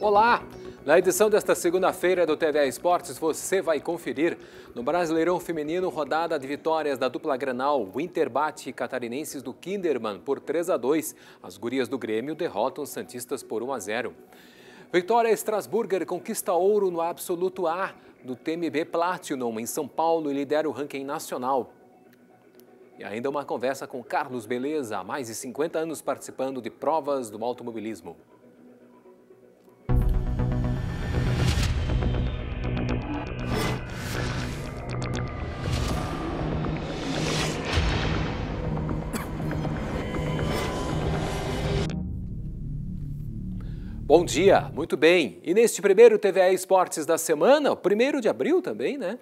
Olá! Na edição desta segunda-feira do TV Esportes, você vai conferir no Brasileirão Feminino rodada de vitórias da dupla Granal. O e catarinenses do Kinderman por 3 a 2. As gurias do Grêmio derrotam os Santistas por 1 a 0. Vitória Strasburger conquista ouro no absoluto A do TMB Platinum em São Paulo e lidera o ranking nacional. E ainda uma conversa com Carlos Beleza, há mais de 50 anos participando de provas do automobilismo. Bom dia, muito bem. E neste primeiro TVE Esportes da semana, primeiro de abril também, né?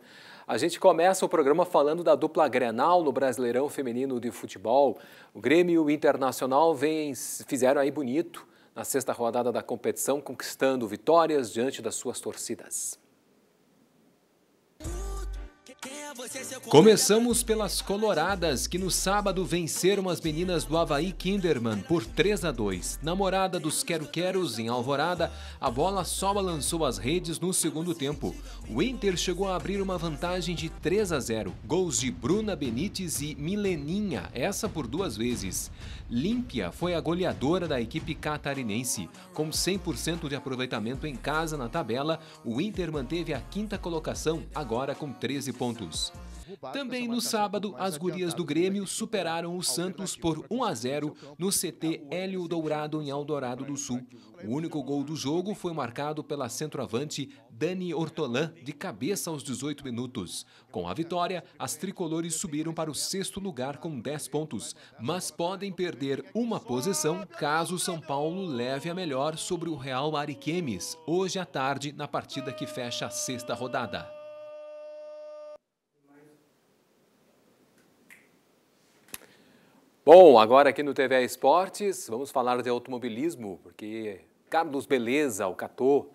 A gente começa o programa falando da dupla Grenal no Brasileirão Feminino de Futebol. O Grêmio e o Internacional vem, fizeram aí bonito na sexta rodada da competição, conquistando vitórias diante das suas torcidas. Começamos pelas Coloradas, que no sábado venceram as meninas do Havaí Kinderman por 3 a 2. Namorada dos Quero-Queros em Alvorada, a bola só balançou as redes no segundo tempo. O Inter chegou a abrir uma vantagem de 3 a 0. Gols de Bruna Benítez e Mileninha, essa por duas vezes. Límpia foi a goleadora da equipe catarinense. Com 100% de aproveitamento em casa na tabela, o Inter manteve a quinta colocação, agora com 13 pontos pontos. Também no sábado, as gurias do Grêmio superaram o Santos por 1 a 0 no CT Hélio Dourado em Eldorado do Sul. O único gol do jogo foi marcado pela centroavante Dani Ortolan de cabeça aos 18 minutos. Com a vitória, as tricolores subiram para o sexto lugar com 10 pontos, mas podem perder uma posição caso São Paulo leve a melhor sobre o Real Ariquemes hoje à tarde na partida que fecha a sexta rodada. Bom, agora aqui no TV Esportes, vamos falar de automobilismo, porque Carlos Beleza, Catô,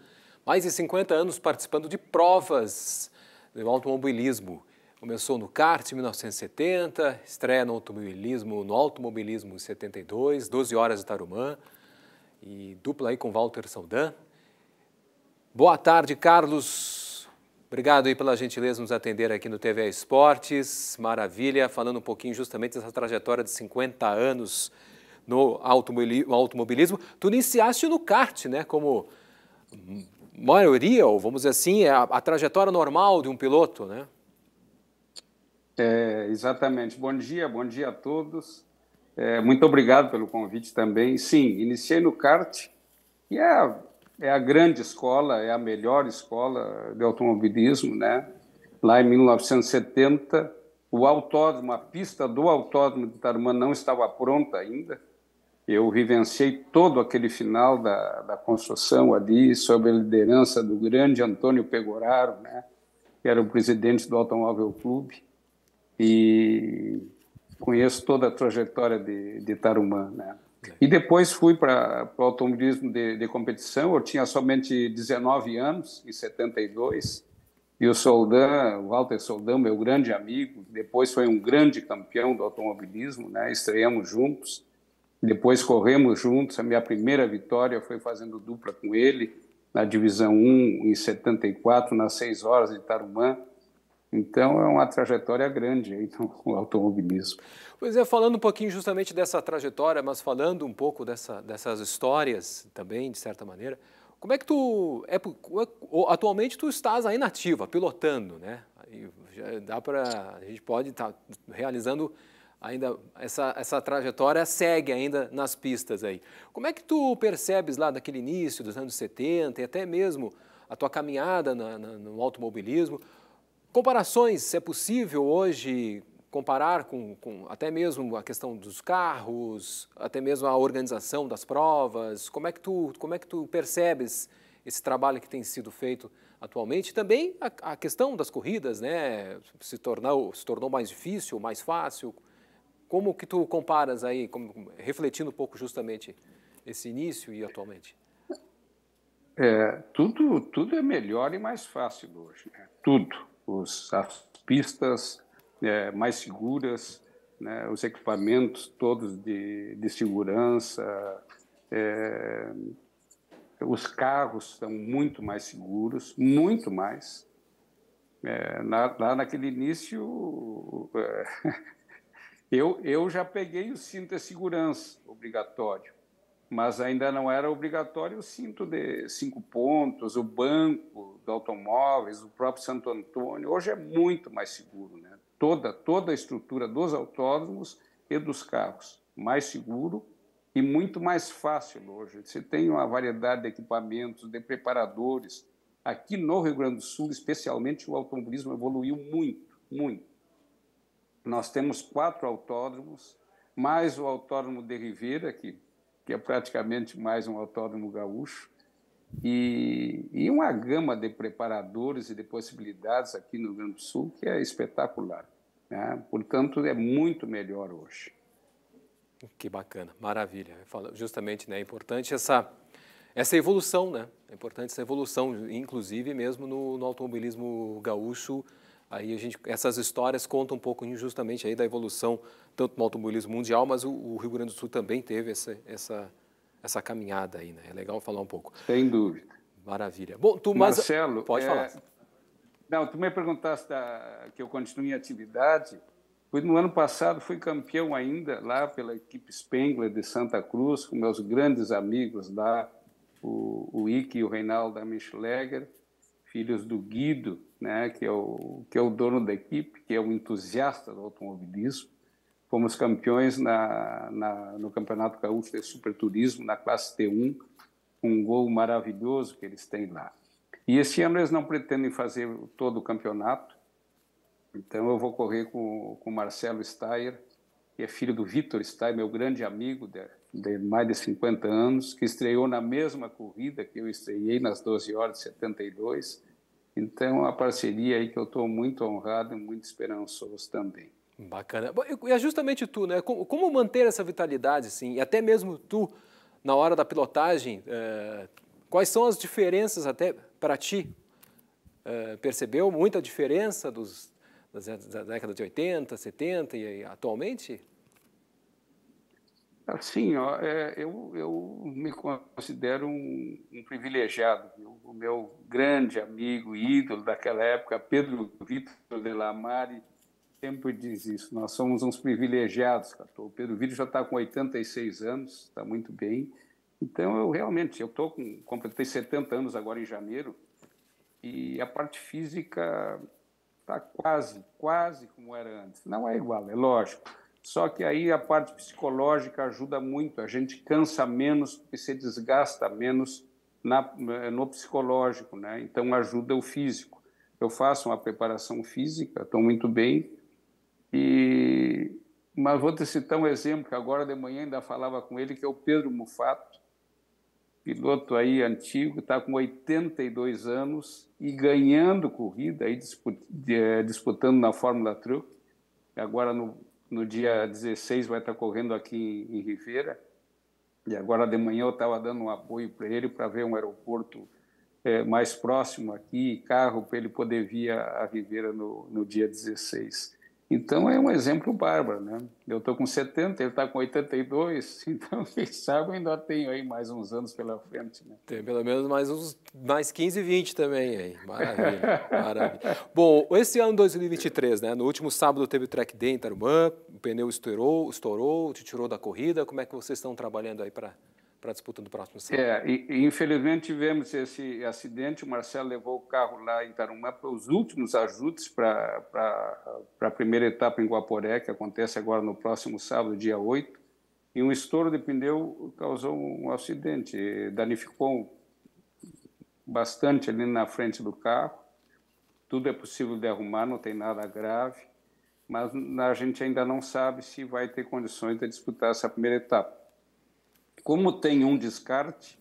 mais de 50 anos participando de provas do automobilismo. Começou no kart em 1970, estreia no automobilismo, no automobilismo em 72, 12 horas de Tarumã e dupla aí com Walter Saldan. Boa tarde, Carlos. Obrigado aí pela gentileza nos atender aqui no TV Esportes. Maravilha, falando um pouquinho justamente dessa trajetória de 50 anos no automobilismo. Tu iniciaste no kart, né? Como maioria, ou vamos dizer assim, é a, a trajetória normal de um piloto, né? É, exatamente. Bom dia, bom dia a todos. É, muito obrigado pelo convite também. Sim, iniciei no kart e é é a grande escola, é a melhor escola de automobilismo, né? Lá em 1970, o autódromo, a pista do autódromo de Tarumã não estava pronta ainda. Eu vivenciei todo aquele final da, da construção ali, sob a liderança do grande Antônio Pegoraro, né? que era o presidente do Automóvel Clube. E conheço toda a trajetória de, de Tarumã. Né? É. E depois fui para o automobilismo de, de, competição. Eu tinha somente 19 anos, em 72. E o Soldan, Walter Soldan, meu grande amigo, depois foi um grande campeão do automobilismo, né? Estreamos juntos. Depois corremos juntos. A minha primeira vitória foi fazendo dupla com ele na divisão 1 em 74, nas 6 horas de Tarumã. Então é uma trajetória grande aí no automobilismo. Pois é, falando um pouquinho justamente dessa trajetória, mas falando um pouco dessa, dessas histórias também, de certa maneira, como é que tu é, é atualmente tu estás aí na ativa, pilotando, né? E dá para a gente pode estar tá realizando ainda essa, essa trajetória segue ainda nas pistas aí. Como é que tu percebes lá daquele início dos anos 70 e até mesmo a tua caminhada na, na, no automobilismo? Comparações, se é possível hoje comparar com, com, até mesmo a questão dos carros, até mesmo a organização das provas? Como é que tu, como é que tu percebes esse trabalho que tem sido feito atualmente? Também a, a questão das corridas, né? Se tornou, se tornou mais difícil, mais fácil? Como que tu comparas aí, como, refletindo um pouco justamente esse início e atualmente? É, tudo, tudo é melhor e mais fácil hoje, né? tudo os, as pistas é, mais seguras, né, os equipamentos todos de, de segurança, é, os carros são muito mais seguros, muito mais. É, na, lá naquele início, é, eu, eu já peguei o cinto de segurança obrigatório mas ainda não era obrigatório o cinto de cinco pontos, o banco do automóveis, o próprio Santo Antônio. Hoje é muito mais seguro, né? Toda, toda a estrutura dos autódromos e dos carros, mais seguro e muito mais fácil hoje. Você tem uma variedade de equipamentos, de preparadores. Aqui no Rio Grande do Sul, especialmente, o automobilismo evoluiu muito, muito. Nós temos quatro autódromos, mais o autódromo de Ribeira, que que é praticamente mais um autódromo gaúcho, e, e uma gama de preparadores e de possibilidades aqui no Rio Grande do Sul que é espetacular. Né? Portanto, é muito melhor hoje. Que bacana, maravilha. Justamente, né, é importante essa, essa evolução, né? É importante essa evolução, inclusive mesmo no, no automobilismo gaúcho, Aí a gente, essas histórias contam um pouco injustamente aí da evolução tanto no automobilismo mundial, mas o, o Rio Grande do Sul também teve essa, essa, essa caminhada aí, né? É legal falar um pouco. Sem dúvida. Maravilha. Bom, tu mas... Marcelo, pode é... falar. Não, tu me perguntaste da... que eu continuo em atividade. Pois no ano passado fui campeão ainda lá pela equipe Spengler de Santa Cruz com meus grandes amigos lá, o, o Ike e o Reinaldo da Micheleger filhos do Guido, né, que, é o, que é o dono da equipe, que é um entusiasta do automobilismo. Fomos campeões na, na, no Campeonato Gaúcho de Superturismo, na classe T1, um gol maravilhoso que eles têm lá. E este ano eles não pretendem fazer todo o campeonato, então eu vou correr com, com o Marcelo Steyer, que é filho do Vitor Steyer, meu grande amigo de, de mais de 50 anos, que estreou na mesma corrida que eu estreiei, nas 12 horas de 72. Então, a parceria aí que eu estou muito honrado e muito esperançoso também. Bacana. E é justamente tu, né? Como manter essa vitalidade, assim? E até mesmo tu, na hora da pilotagem, é... quais são as diferenças até para ti? É... percebeu muita diferença dos, das, da década de 80, 70 e atualmente? Assim, ó, é, eu, eu me considero um, um privilegiado. Viu? O meu grande amigo, ídolo daquela época, Pedro Vitor de Lamare, sempre diz isso. Nós somos uns privilegiados, Cato. O Pedro Vitor já está com 86 anos, está muito bem. Então, eu realmente, eu tô com, completei 70 anos agora em janeiro, e a parte física está quase, quase como era antes. Não é igual, é lógico só que aí a parte psicológica ajuda muito, a gente cansa menos, e se desgasta menos na, no psicológico, né? Então ajuda o físico. Eu faço uma preparação física, estou muito bem. E mas vou te citar um exemplo que agora de manhã ainda falava com ele, que é o Pedro Mufato, piloto aí antigo, está com 82 anos e ganhando corrida aí eh, disputando na Fórmula Truck, agora no no dia 16 vai estar correndo aqui em Ribeira. E agora de manhã eu estava dando um apoio para ele para ver um aeroporto é, mais próximo aqui, carro, para ele poder vir a, Ribeira no, no dia 16. Então é um exemplo bárbaro, né? Eu estou com 70, ele está com 82, então quem sabe eu ainda tenho aí mais uns anos pela frente, né? Tem pelo menos mais uns mais 15, 20 também aí. Maravilha, maravilha. Bom, esse ano 2023, né? No último sábado teve o track day em Tarumã, o pneu estourou, estourou, te tirou da corrida. Como é que vocês estão trabalhando aí para para a disputa do próximo sábado. É, e, infelizmente tivemos esse acidente, o Marcelo levou o carro lá em Tarumã para os últimos ajustes para, para a primeira etapa em Guaporé, que acontece agora no próximo sábado, dia 8, e um estouro de pneu causou um acidente, danificou bastante ali na frente do carro, tudo é possível de arrumar, não tem nada grave, mas a gente ainda não sabe se vai ter condições de disputar essa primeira etapa. Como tem um descarte,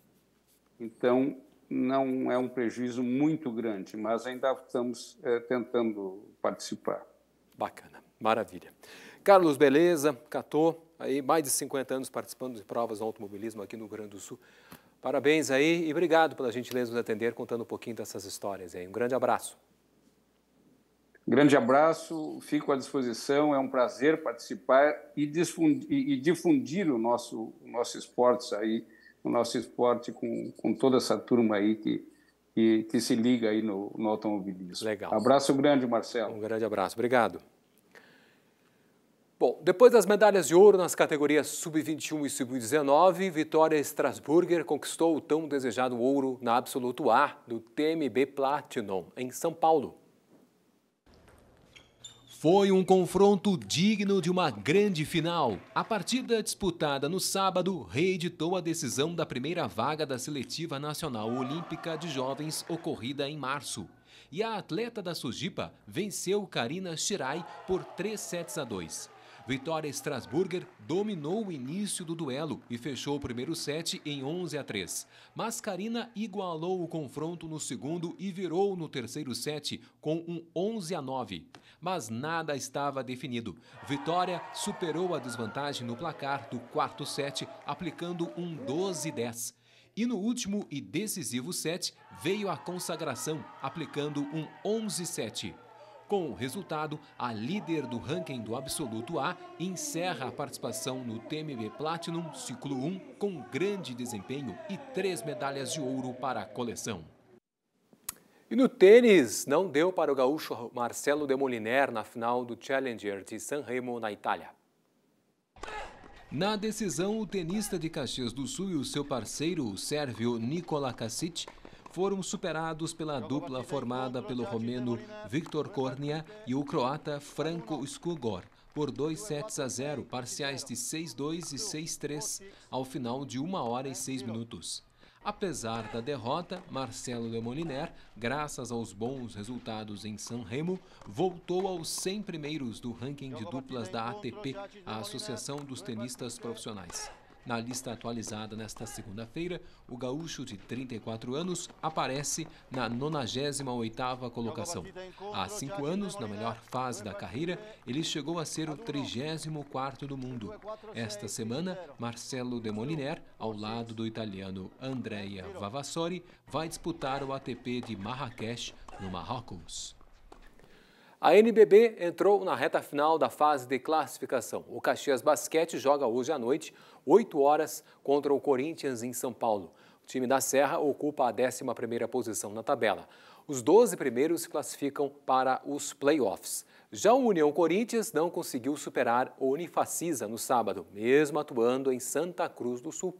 então não é um prejuízo muito grande, mas ainda estamos é, tentando participar. Bacana, maravilha. Carlos Beleza, Catô, aí mais de 50 anos participando de provas do automobilismo aqui no Rio Grande do Sul. Parabéns aí e obrigado pela gentileza de nos atender contando um pouquinho dessas histórias aí. Um grande abraço. Grande abraço, fico à disposição, é um prazer participar e difundir, e difundir o, nosso, o nosso esporte aí, o nosso esporte com, com toda essa turma aí que, que, que se liga aí no, no automobilismo. Legal. Abraço grande, Marcelo. Um grande abraço, obrigado. Bom, depois das medalhas de ouro nas categorias sub-21 e sub-19, Vitória Strasburger conquistou o tão desejado ouro na Absoluto A do TMB Platinum, em São Paulo. Foi um confronto digno de uma grande final. A partida disputada no sábado reeditou a decisão da primeira vaga da Seletiva Nacional Olímpica de Jovens ocorrida em março. E a atleta da Sujipa venceu Karina Shirai por 3 sets a 2. Vitória Strasburger dominou o início do duelo e fechou o primeiro set em 11 a 3. Mas Karina igualou o confronto no segundo e virou no terceiro set com um 11 a 9. Mas nada estava definido. Vitória superou a desvantagem no placar do quarto set, aplicando um 12 a 10. E no último e decisivo set veio a consagração, aplicando um 11 a 7. Com o resultado, a líder do ranking do Absoluto A encerra a participação no TMB Platinum Ciclo 1 com grande desempenho e três medalhas de ouro para a coleção. E no tênis, não deu para o gaúcho Marcelo Demoliner na final do Challenger de San Remo, na Itália. Na decisão, o tenista de Caxias do Sul e o seu parceiro, o sérvio Nikola Kasic, foram superados pela dupla formada pelo romeno Victor Cornea e o croata Franco Skugor por 2 sets a 0, parciais de 6-2 e 6-3, ao final de 1 hora e 6 minutos. Apesar da derrota, Marcelo Lemoniner, graças aos bons resultados em San Remo, voltou aos 100 primeiros do ranking de duplas da ATP, a Associação dos Tenistas Profissionais. Na lista atualizada nesta segunda-feira, o gaúcho de 34 anos aparece na 98ª colocação. Há cinco anos, na melhor fase da carreira, ele chegou a ser o 34º do mundo. Esta semana, Marcelo de Moliner, ao lado do italiano Andrea Vavassori, vai disputar o ATP de Marrakech, no Marrocos. A NBB entrou na reta final da fase de classificação. O Caxias Basquete joga hoje à noite, 8 horas, contra o Corinthians em São Paulo. O time da Serra ocupa a 11ª posição na tabela. Os 12 primeiros se classificam para os playoffs. Já o União Corinthians não conseguiu superar o Unifacisa no sábado, mesmo atuando em Santa Cruz do Sul.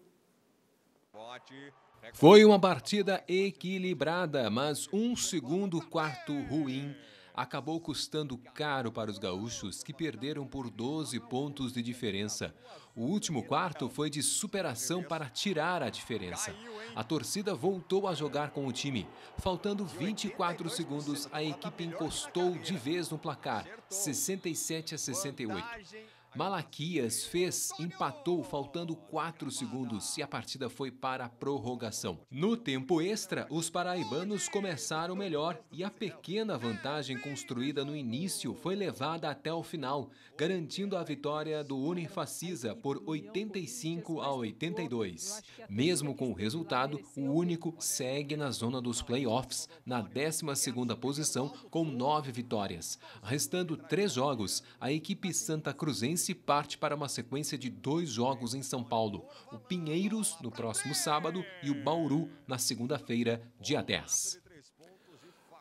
Foi uma partida equilibrada, mas um segundo quarto ruim acabou custando caro para os gaúchos, que perderam por 12 pontos de diferença. O último quarto foi de superação para tirar a diferença. A torcida voltou a jogar com o time. Faltando 24 segundos, a equipe encostou de vez no placar, 67 a 68. Malaquias fez, empatou faltando 4 segundos e a partida foi para a prorrogação. No tempo extra, os paraibanos começaram melhor e a pequena vantagem construída no início foi levada até o final, garantindo a vitória do Unifacisa por 85 a 82. Mesmo com o resultado, o único segue na zona dos playoffs, na 12ª posição com 9 vitórias. Restando 3 jogos, a equipe santa cruzense Fluminense parte para uma sequência de dois jogos em São Paulo: o Pinheiros, no próximo sábado, e o Bauru, na segunda-feira, dia 10.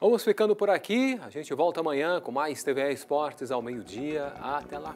Vamos ficando por aqui. A gente volta amanhã com mais TV Esportes ao meio-dia. Até lá.